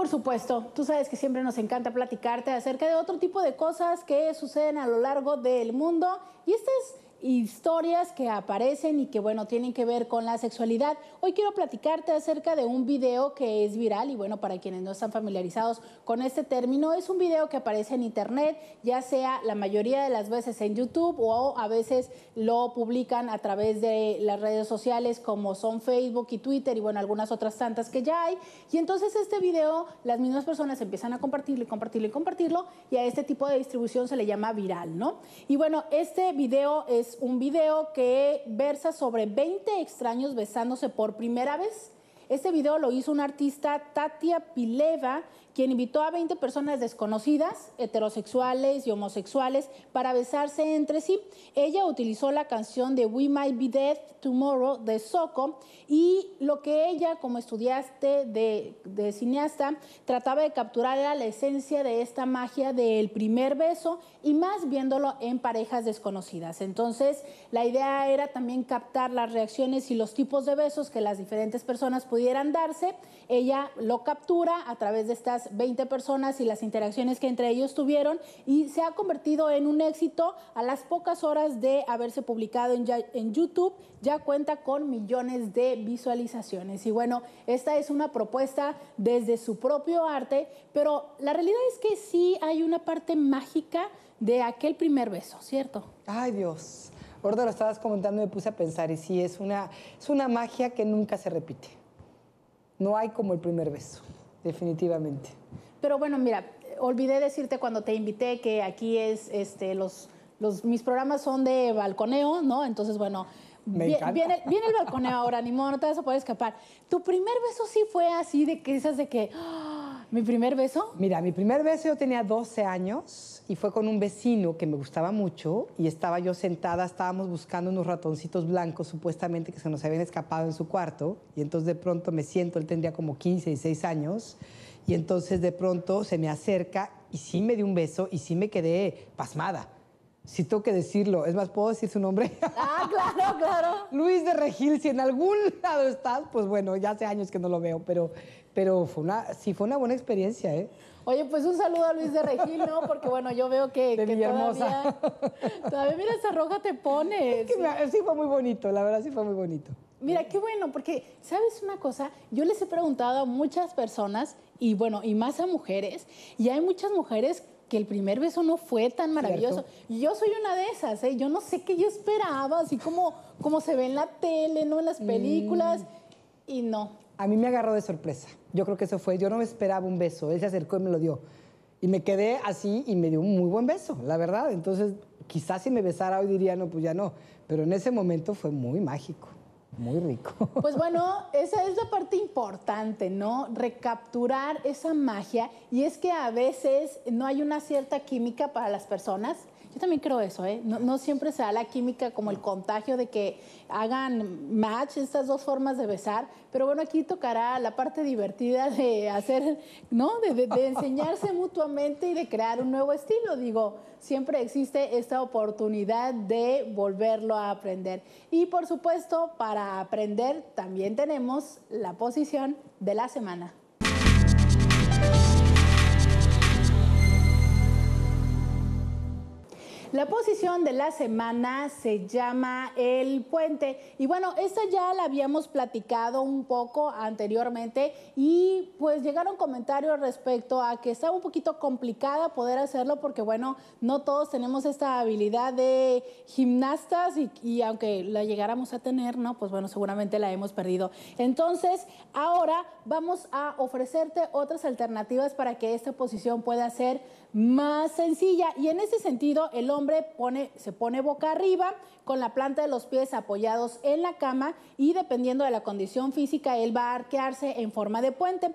por supuesto, tú sabes que siempre nos encanta platicarte acerca de otro tipo de cosas que suceden a lo largo del mundo y este es historias que aparecen y que, bueno, tienen que ver con la sexualidad. Hoy quiero platicarte acerca de un video que es viral y, bueno, para quienes no están familiarizados con este término, es un video que aparece en Internet, ya sea la mayoría de las veces en YouTube o a veces lo publican a través de las redes sociales como son Facebook y Twitter y, bueno, algunas otras tantas que ya hay. Y entonces este video, las mismas personas empiezan a compartirlo y compartirlo y compartirlo y a este tipo de distribución se le llama viral, ¿no? Y, bueno, este video es un video que versa sobre 20 extraños besándose por primera vez. Este video lo hizo una artista Tatia Pileva, quien invitó a 20 personas desconocidas, heterosexuales y homosexuales, para besarse entre sí. Ella utilizó la canción de We Might Be Dead Tomorrow de Soko y lo que ella, como estudiaste de, de cineasta, trataba de capturar era la esencia de esta magia del primer beso y más viéndolo en parejas desconocidas. Entonces, la idea era también captar las reacciones y los tipos de besos que las diferentes personas pudieran darse. Ella lo captura a través de estas 20 personas y las interacciones que entre ellos tuvieron y se ha convertido en un éxito a las pocas horas de haberse publicado en, YouTube, ya cuenta con millones de visualizaciones. Y bueno, esta es una propuesta desde su propio arte, pero la realidad es que sí hay una parte mágica de aquel primer beso, ¿cierto? Ay Dios, ahorita lo estabas comentando me puse a pensar y sí, es una, es una magia que nunca se repite. No hay como el primer beso definitivamente. Pero bueno, mira, olvidé decirte cuando te invité que aquí es, este, los, los, mis programas son de balconeo, ¿no? Entonces, bueno, viene, el balconeo ahora, ni modo, no te vas a poder escapar. Tu primer beso sí fue así, de que esas de que... ¿Mi primer beso? Mira, mi primer beso yo tenía 12 años y fue con un vecino que me gustaba mucho y estaba yo sentada, estábamos buscando unos ratoncitos blancos supuestamente que se nos habían escapado en su cuarto y entonces de pronto me siento, él tendría como 15, y 6 años y entonces de pronto se me acerca y sí me dio un beso y sí me quedé pasmada. Si sí, tengo que decirlo, es más, ¿puedo decir su nombre? <laughs> Ah, claro, claro. Luis de Regil, si en algún lado estás, pues bueno, ya hace años que no lo veo, pero pero fue una, sí fue una buena experiencia, ¿eh? Oye, pues un saludo a Luis de Regil, ¿no? Porque bueno, yo veo que, <laughs> que mi hermosa. <laughs> Todavía, mira esa roja te pones. sí fue muy bonito, la verdad sí fue muy bonito. Mira, qué bueno, porque sabes una cosa, yo les he preguntado a muchas personas y bueno, y más a mujeres, y hay muchas mujeres que el primer beso no fue tan maravilloso. Y yo soy una de esas, ¿eh? yo no sé qué yo esperaba, así como, como se ve en la tele, ¿no? En las mm. películas, y no, a mí me agarró de sorpresa. Yo creo que eso fue, yo no me esperaba un beso, él se acercó y me lo dio. Y me quedé así y me dio un muy buen beso, la verdad. Entonces, quizás si me besara hoy diría, no, pues ya no. Pero en ese momento fue muy mágico, muy rico. <laughs> Pues bueno, esa es la parte importante, ¿no? Recapturar esa magia. Y es que a veces no hay una cierta química para las personas yo también creo eso, ¿eh? No, siempre se da la química como el contagio de que hagan match estas dos formas de besar, pero bueno, aquí tocará la parte divertida de hacer, ¿no? de enseñarse <laughs> mutuamente y de crear un nuevo estilo, digo, siempre existe esta oportunidad de volverlo a aprender. Y por supuesto, para aprender también tenemos la posición de la semana. La posición de la semana se llama El Puente. Y bueno, esta ya la habíamos platicado un poco anteriormente y pues llegaron comentarios respecto a que está un poquito complicada poder hacerlo porque bueno, no todos tenemos esta habilidad de gimnastas y, y aunque la llegáramos a tener, ¿no? Pues bueno, seguramente la hemos perdido. Entonces, ahora vamos a ofrecerte otras alternativas para que esta posición pueda ser más sencilla. Y en ese sentido, el hombre se pone boca arriba con la planta de los pies apoyados en la cama y dependiendo de la condición física, él va a arquearse en forma de puente.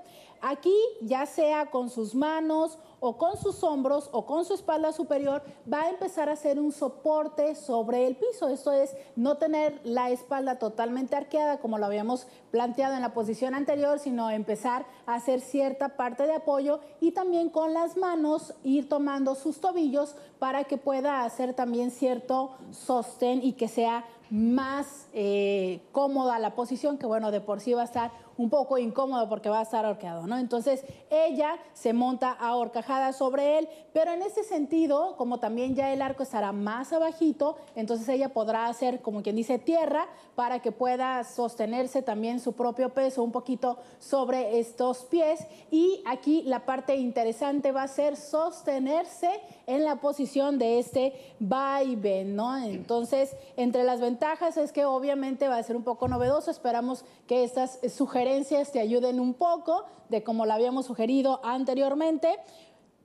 Aquí, ya sea con sus manos o con sus hombros o con su espalda superior, va a empezar a hacer un soporte sobre el piso. Esto es no tener la espalda totalmente arqueada como lo habíamos planteado en la posición anterior, sino empezar a hacer cierta parte de apoyo y también con las manos ir tomando sus tobillos para que pueda hacer también cierto sostén y que sea más eh, cómoda la posición, que bueno, de por sí va a estar un poco incómodo porque va a estar horqueado. ¿no? Entonces ella se monta a horcajada sobre él, pero en ese sentido, como también ya el arco estará más abajito, entonces ella podrá hacer, como quien dice, tierra para que pueda sostenerse también su propio peso un poquito sobre estos pies. Y aquí la parte interesante va a ser sostenerse en la posición de este vaivén, ¿no? Entonces, entre las ventajas es que obviamente va a ser un poco novedoso, esperamos que estas sugerencias te ayuden un poco de como lo habíamos sugerido anteriormente.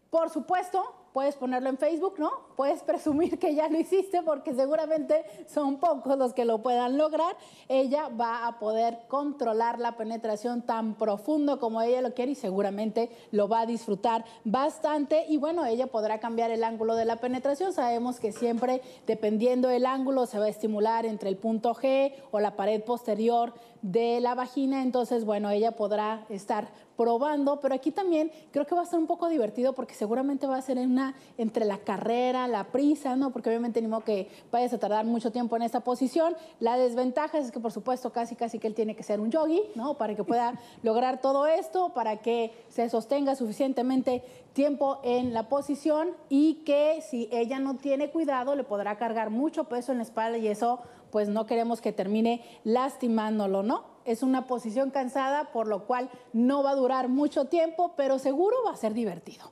Por supuesto, puedes ponerlo en Facebook, ¿no? puedes presumir que ya lo hiciste porque seguramente son pocos los que lo puedan lograr, ella va a poder controlar la penetración tan profundo como ella lo quiere y seguramente lo va a disfrutar bastante y bueno, ella podrá cambiar el ángulo de la penetración. Sabemos que siempre dependiendo del ángulo se va a estimular entre el punto G o la pared posterior de la vagina, entonces bueno, ella podrá estar probando, pero aquí también creo que va a ser un poco divertido porque seguramente va a ser en una entre la carrera, la prisa, ¿no? Porque obviamente ni modo que vayas a tardar mucho tiempo en esta posición. La desventaja es que, por supuesto, casi casi que él tiene que ser un yogi, ¿no? Para que pueda <laughs> lograr todo esto, para que se sostenga suficientemente tiempo en la posición y que si ella no tiene cuidado le podrá cargar mucho peso en la espalda y eso pues no queremos que termine lastimándolo, ¿no? Es una posición cansada por lo cual no va a durar mucho tiempo, pero seguro va a ser divertido.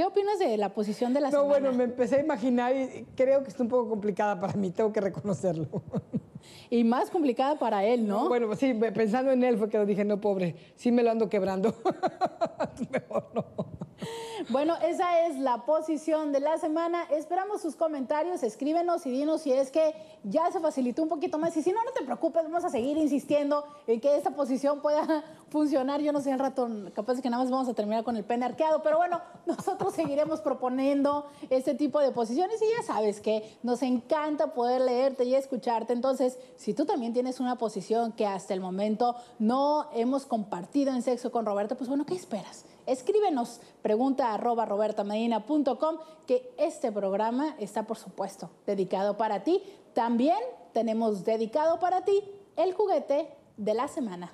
¿Qué opinas de la posición de la no, No, bueno, me empecé a imaginar y creo que está un poco complicada para mí, tengo que reconocerlo. Y más complicada para él, ¿no? Bueno, sí, pensando en él fue que dije, no, pobre, sí me lo ando quebrando. <laughs> Mejor no. <laughs> Bueno, esa es la posición de la semana. Esperamos sus comentarios, escríbenos y dinos si es que ya se facilitó un poquito más. Y si no, no te preocupes, vamos a seguir insistiendo en que esta posición pueda <laughs> funcionar. Yo no sé, al rato, capaz que nada más vamos a terminar con el pene arqueado, pero bueno, <laughs> nosotros seguiremos proponiendo este tipo de posiciones y ya sabes que nos encanta poder leerte y escucharte. Entonces, si tú también tienes una posición que hasta el momento no hemos compartido en sexo con Roberto, pues bueno, ¿qué esperas? escríbenos pregunta arroba robertamedina.com que este programa está por supuesto dedicado para ti. También tenemos dedicado para ti el juguete de la semana.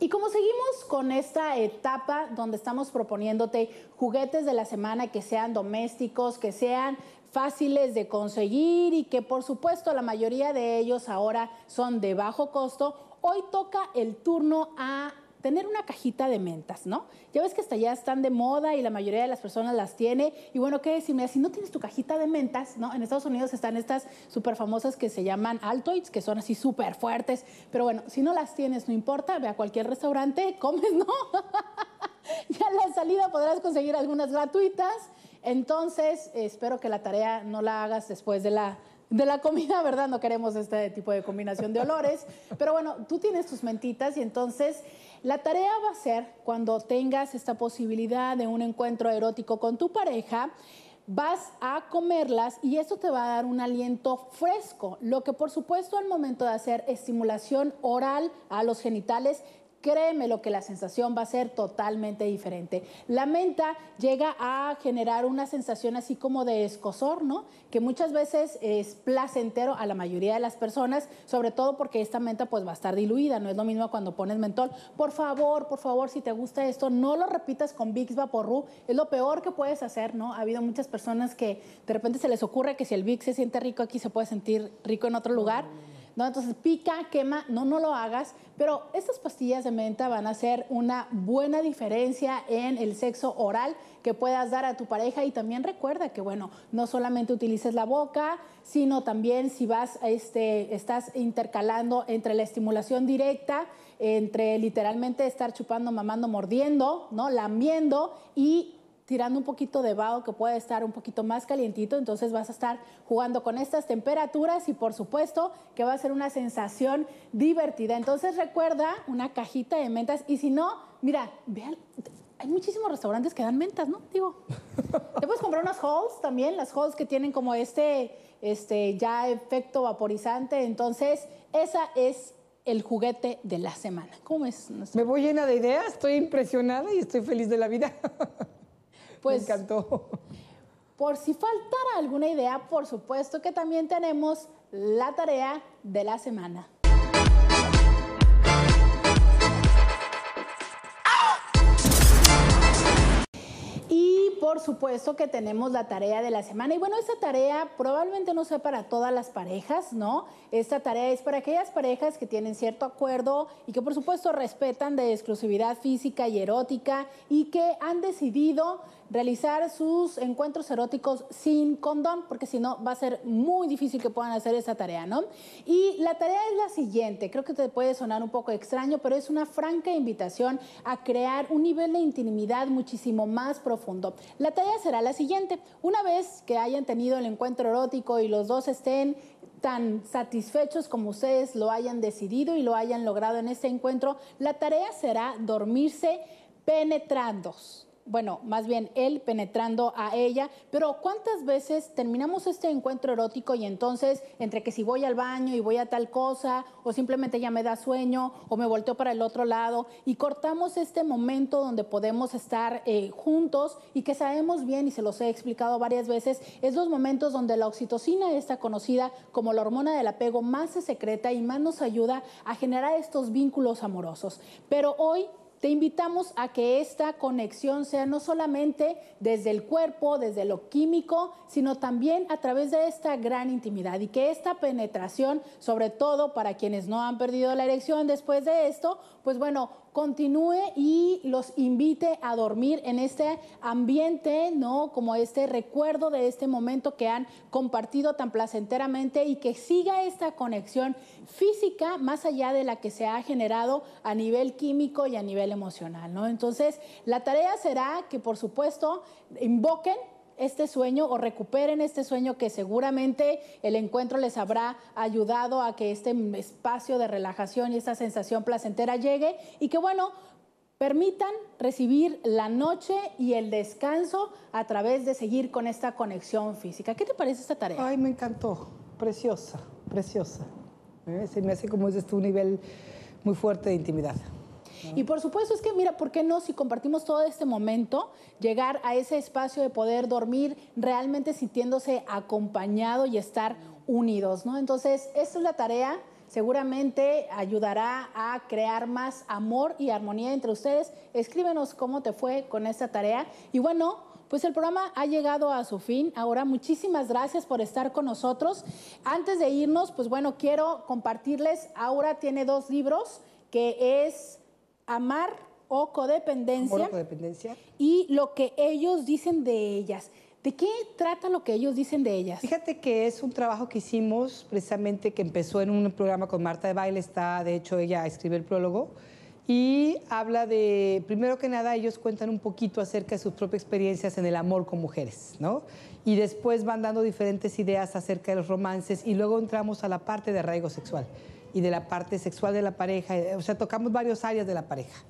Y como seguimos con esta etapa donde estamos proponiéndote juguetes de la semana que sean domésticos, que sean fáciles de conseguir y que por supuesto la mayoría de ellos ahora son de bajo costo, hoy toca el turno a tener una cajita de mentas, ¿no? Ya ves que hasta ya están de moda y la mayoría de las personas las tiene. Y bueno, ¿qué decirme? Si no tienes tu cajita de mentas, ¿no? En Estados Unidos están estas súper famosas que se llaman Altoids, que son así súper fuertes. Pero bueno, si no las tienes, no importa, ve a cualquier restaurante, comes, ¿no? <laughs> ya en la salida podrás conseguir algunas gratuitas entonces, espero que la tarea no la hagas después de la, comida, ¿verdad? No queremos este tipo de combinación de olores. Pero bueno, tú tienes tus mentitas y entonces la tarea va a ser cuando tengas esta posibilidad de un encuentro erótico con tu pareja, vas a comerlas y esto te va a dar un aliento fresco, lo que por supuesto al momento de hacer estimulación oral a los genitales créeme lo que la sensación va a ser totalmente diferente. La menta llega a generar una sensación así como de escosor, ¿no? Que muchas veces es placentero a la mayoría de las personas, sobre todo porque esta menta pues va a estar diluida, no es lo mismo cuando pones mentol. Por favor, por favor, si te gusta esto, no lo repitas con Vicks Vaporru, es lo peor que puedes hacer, ¿no? Ha habido muchas personas que de repente se les ocurre que si el Vicks se siente rico aquí, se puede sentir rico en otro lugar. ¿no? Entonces pica, quema, no, no lo hagas, pero estas pastillas de menta van a hacer una buena diferencia en el sexo oral que puedas dar a tu pareja y también recuerda que, bueno, no solamente utilices la boca, sino también si vas, este, estás intercalando entre la estimulación directa, entre literalmente estar chupando, mamando, mordiendo, ¿no? Lamiendo y tirando un poquito de vaho que puede estar un poquito más calientito, entonces vas a estar jugando con estas temperaturas y por supuesto que va a ser una sensación divertida. Entonces recuerda una cajita de mentas y si no, mira, vean, hay muchísimos restaurantes que dan mentas, ¿no? Digo, <laughs> te puedes comprar unas halls también, las halls que tienen como este, este ya efecto vaporizante, entonces esa es el juguete de la semana. ¿Cómo es? Me voy llena de ideas, estoy impresionada y estoy feliz de la vida. <laughs> Pues, Me encantó. Por si faltara alguna idea, por supuesto que también tenemos la tarea de la semana. Y por supuesto que tenemos la tarea de la semana. Y bueno, esta tarea probablemente no sea para todas las parejas, ¿no? Esta tarea es para aquellas parejas que tienen cierto acuerdo y que por supuesto respetan de exclusividad física y erótica y que han decidido realizar sus encuentros eróticos sin condón, porque si no va a ser muy difícil que puedan hacer esa tarea, ¿no? Y la tarea es la siguiente, creo que te puede sonar un poco extraño, pero es una franca invitación a crear un nivel de intimidad muchísimo más profundo. La tarea será la siguiente, una vez que hayan tenido el encuentro erótico y los dos estén tan satisfechos como ustedes lo hayan decidido y lo hayan logrado en este encuentro, la tarea será dormirse penetrados bueno, más bien él penetrando a ella, pero ¿cuántas veces terminamos este encuentro erótico y entonces entre que si voy al baño y voy a tal cosa, o simplemente ya me da sueño, o me volteo para el otro lado, y cortamos este momento donde podemos estar eh, juntos y que sabemos bien, y se los he explicado varias veces, es los momentos donde la oxitocina está conocida como la hormona del apego más se secreta y más nos ayuda a generar estos vínculos amorosos. Pero hoy te invitamos a que esta conexión sea no solamente desde el cuerpo, desde lo químico, sino también a través de esta gran intimidad y que esta penetración, sobre todo para quienes no han perdido la erección después de esto, pues bueno, continúe y los invite a dormir en este ambiente, ¿no? Como este recuerdo de este momento que han compartido tan placenteramente y que siga esta conexión física más allá de la que se ha generado a nivel químico y a nivel emocional, ¿no? Entonces, la tarea será que, por supuesto, invoquen este sueño o recuperen este sueño que seguramente el encuentro les habrá ayudado a que este espacio de relajación y esta sensación placentera llegue y que bueno, permitan recibir la noche y el descanso a través de seguir con esta conexión física. ¿Qué te parece esta tarea? Ay, me encantó, preciosa, preciosa. Eh, se me hace como es un nivel muy fuerte de intimidad. Y por supuesto es que, mira, ¿por qué no si compartimos todo este momento, llegar a ese espacio de poder dormir realmente sintiéndose acompañado y estar unidos, ¿no? Entonces, esta es la tarea seguramente ayudará a crear más amor y armonía entre ustedes. Escríbenos cómo te fue con esta tarea. Y bueno, pues el programa ha llegado a su fin. Ahora, muchísimas gracias por estar con nosotros. Antes de irnos, pues bueno, quiero compartirles, Aura tiene dos libros, que es amar o codependencia, y lo que ellos dicen de ellas. ¿De qué trata lo que ellos dicen de ellas? Fíjate que es un trabajo que hicimos precisamente que empezó en un programa con Marta de Baile, está, de hecho ella escribir el prólogo, y habla de, primero que nada, ellos cuentan un poquito acerca de sus propias experiencias en el amor con mujeres, ¿no? Y después van dando diferentes ideas acerca de los romances y luego entramos a la parte de arraigo sexual y de la parte sexual de la pareja. Eh, o sea, tocamos varios áreas de la pareja.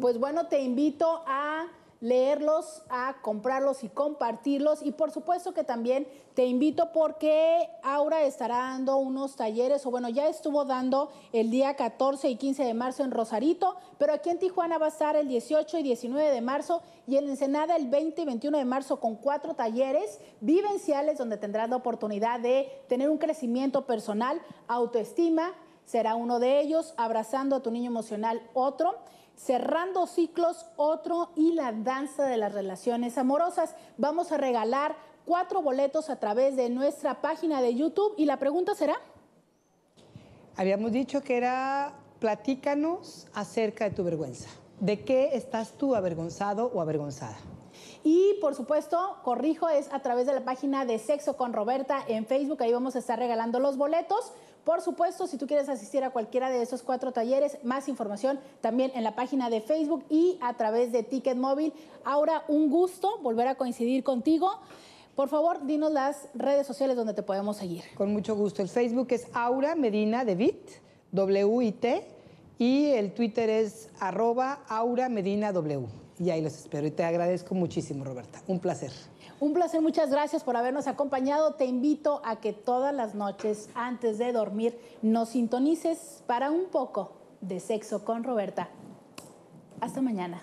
Pues bueno, te invito a leerlos, a comprarlos y compartirlos. Y por supuesto que también te invito porque Aura estará dando unos talleres, o bueno, ya estuvo dando el día 14 y 15 de marzo en Rosarito, pero aquí en Tijuana va a estar el 18 y 19 de marzo y en Ensenada el 20 y 21 de marzo con cuatro talleres vivenciales donde tendrás la oportunidad de tener un crecimiento personal, autoestima, será uno de ellos, abrazando a tu niño emocional otro cerrando ciclos, otro y la danza de las relaciones amorosas. Vamos a regalar cuatro boletos a través de nuestra página de YouTube y la pregunta será... Habíamos dicho que era platícanos acerca de tu vergüenza. ¿De qué estás tú avergonzado o avergonzada? Y por supuesto, corrijo, es a través de la página de Sexo con Roberta en Facebook. Ahí vamos a estar regalando los boletos. Por supuesto, si tú quieres asistir a cualquiera de esos cuatro talleres, más información también en la página de Facebook y a través de Ticket Móvil. Ahora, un gusto volver a coincidir contigo. Por favor, dinos las redes sociales donde te podemos seguir. Con mucho gusto. El Facebook es Aura Medina de Bit, W-I-T, y el Twitter es arroba Aura Medina W. Y ahí los espero. Y te agradezco muchísimo, Roberta. Un placer. Un placer, muchas gracias por habernos acompañado. Te invito a que todas las noches, antes de dormir, nos sintonices para un poco de sexo con Roberta. Hasta mañana.